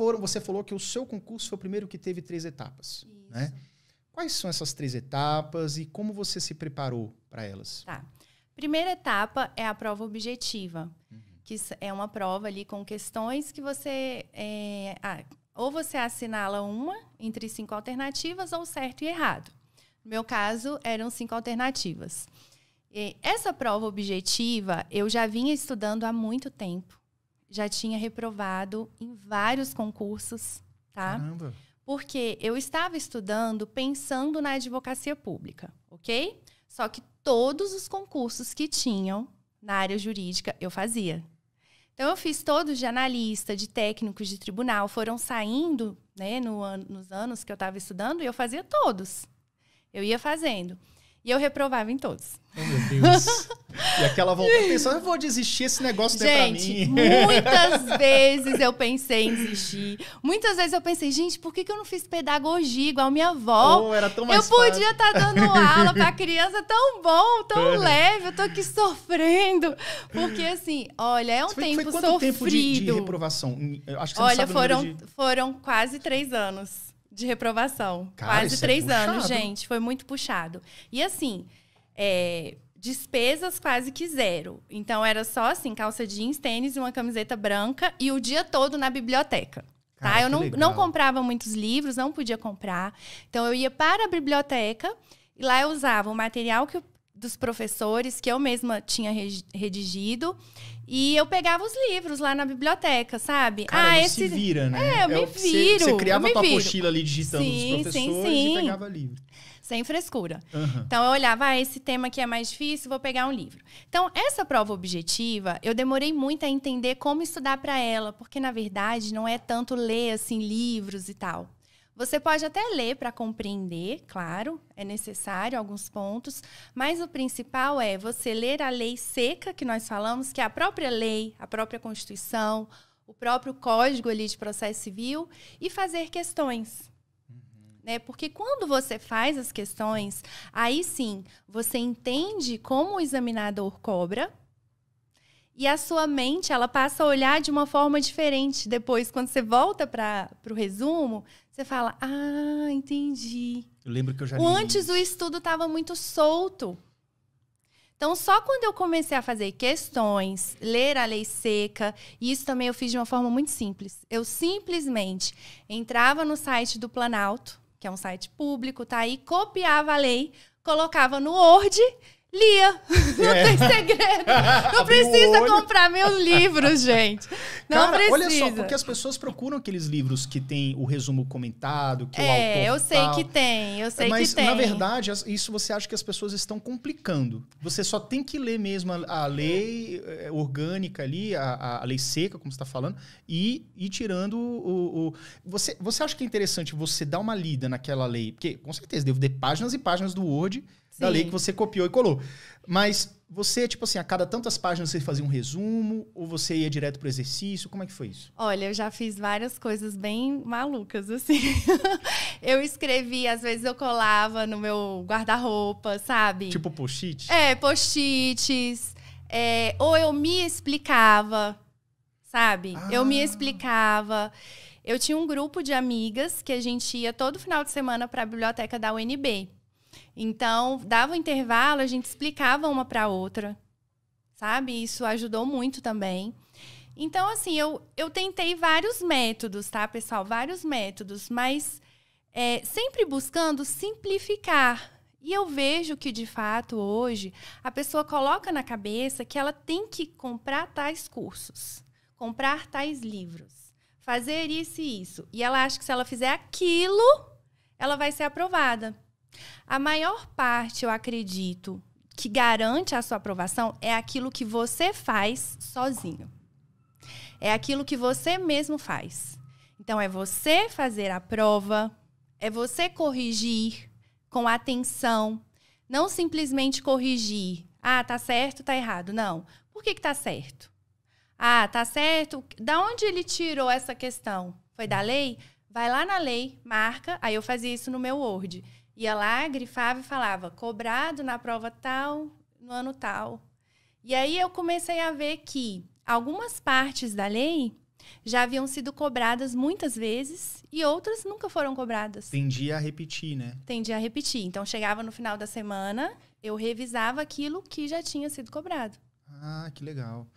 foram, você falou que o seu concurso foi o primeiro que teve três etapas, Isso. né? Quais são essas três etapas e como você se preparou para elas? Tá. Primeira etapa é a prova objetiva, uhum. que é uma prova ali com questões que você é, ah, ou você assinala uma entre cinco alternativas ou certo e errado. No meu caso, eram cinco alternativas. E essa prova objetiva eu já vinha estudando há muito tempo já tinha reprovado em vários concursos, tá? Caramba. Porque eu estava estudando pensando na advocacia pública, ok? Só que todos os concursos que tinham na área jurídica eu fazia. Então eu fiz todos de analista, de técnicos de tribunal, foram saindo, né, no, nos anos que eu estava estudando e eu fazia todos. Eu ia fazendo. E eu reprovava em todos. Oh, meu Deus. e aquela volta pensando, eu vou desistir, esse negócio gente, não é pra mim. muitas vezes eu pensei em desistir. Muitas vezes eu pensei, gente, por que, que eu não fiz pedagogia igual minha avó? Oh, era tão mais eu podia estar tá dando aula pra criança tão bom, tão é. leve, eu tô aqui sofrendo. Porque, assim, olha, é um foi, tempo foi quanto sofrido. tempo de, de reprovação? Acho que você olha, não sabe foram, de... foram quase três anos de reprovação. Cara, Quase é três é anos, gente. Foi muito puxado. E assim, é, despesas quase que zero. Então era só assim, calça jeans, tênis, uma camiseta branca e o dia todo na biblioteca. Tá? Cara, tá? Eu não, não comprava muitos livros, não podia comprar. Então eu ia para a biblioteca e lá eu usava o material que eu dos professores que eu mesma tinha redigido. E eu pegava os livros lá na biblioteca, sabe? Cara, ah, esse se vira, né? É, eu me é viro. Você, você criava a tua viro. ali digitando sim, os professores sim, sim. e pegava livro. Sem frescura. Uhum. Então eu olhava, ah, esse tema aqui é mais difícil, vou pegar um livro. Então, essa prova objetiva, eu demorei muito a entender como estudar para ela, porque na verdade não é tanto ler assim livros e tal. Você pode até ler para compreender, claro, é necessário alguns pontos, mas o principal é você ler a lei seca que nós falamos, que é a própria lei, a própria Constituição, o próprio Código ali de Processo Civil e fazer questões. Uhum. Né? Porque quando você faz as questões, aí sim você entende como o examinador cobra, e a sua mente, ela passa a olhar de uma forma diferente. Depois, quando você volta para o resumo, você fala: Ah, entendi. Eu lembro que eu já li. Antes o estudo estava muito solto. Então, só quando eu comecei a fazer questões, ler a lei seca, e isso também eu fiz de uma forma muito simples. Eu simplesmente entrava no site do Planalto, que é um site público, tá e copiava a lei, colocava no Word Lia. Não é. tem segredo. Não precisa comprar meus livros, gente. Não Cara, precisa. Olha só, porque as pessoas procuram aqueles livros que tem o resumo comentado, que é, o autor. É, eu sei tal. que tem, eu sei Mas, que tem. Mas, na verdade, isso você acha que as pessoas estão complicando. Você só tem que ler mesmo a, a lei eh, orgânica ali, a, a lei seca, como você está falando, e ir tirando o, o. você, você acha que é interessante você dar uma lida naquela lei? Porque, com certeza, devo ter páginas e páginas do Word Sim. da lei que você copiou e colou. Mas você, tipo assim, a cada tantas páginas você fazia um resumo ou você ia direto pro exercício? Como é que foi isso? Olha, eu já fiz várias coisas bem malucas, assim. eu escrevi, às vezes eu colava no meu guarda-roupa, sabe? Tipo post-it? É, post-its. É, ou eu me explicava, sabe? Ah. Eu me explicava. Eu tinha um grupo de amigas que a gente ia todo final de semana para a biblioteca da UNB. Então, dava um intervalo, a gente explicava uma para outra, sabe? Isso ajudou muito também. Então, assim, eu, eu tentei vários métodos, tá, pessoal? Vários métodos, mas é, sempre buscando simplificar. E eu vejo que, de fato, hoje, a pessoa coloca na cabeça que ela tem que comprar tais cursos, comprar tais livros, fazer isso e isso. E ela acha que se ela fizer aquilo, ela vai ser aprovada. A maior parte, eu acredito, que garante a sua aprovação é aquilo que você faz sozinho. É aquilo que você mesmo faz. Então, é você fazer a prova, é você corrigir com atenção, não simplesmente corrigir. Ah, tá certo, tá errado. Não. Por que, que tá certo? Ah, tá certo. Da onde ele tirou essa questão? Foi da lei? Vai lá na lei, marca. Aí eu fazia isso no meu Word Ia lá, grifava e falava, cobrado na prova tal, no ano tal. E aí eu comecei a ver que algumas partes da lei já haviam sido cobradas muitas vezes e outras nunca foram cobradas. Tendia a repetir, né? Tendia a repetir. Então chegava no final da semana, eu revisava aquilo que já tinha sido cobrado. Ah, que legal.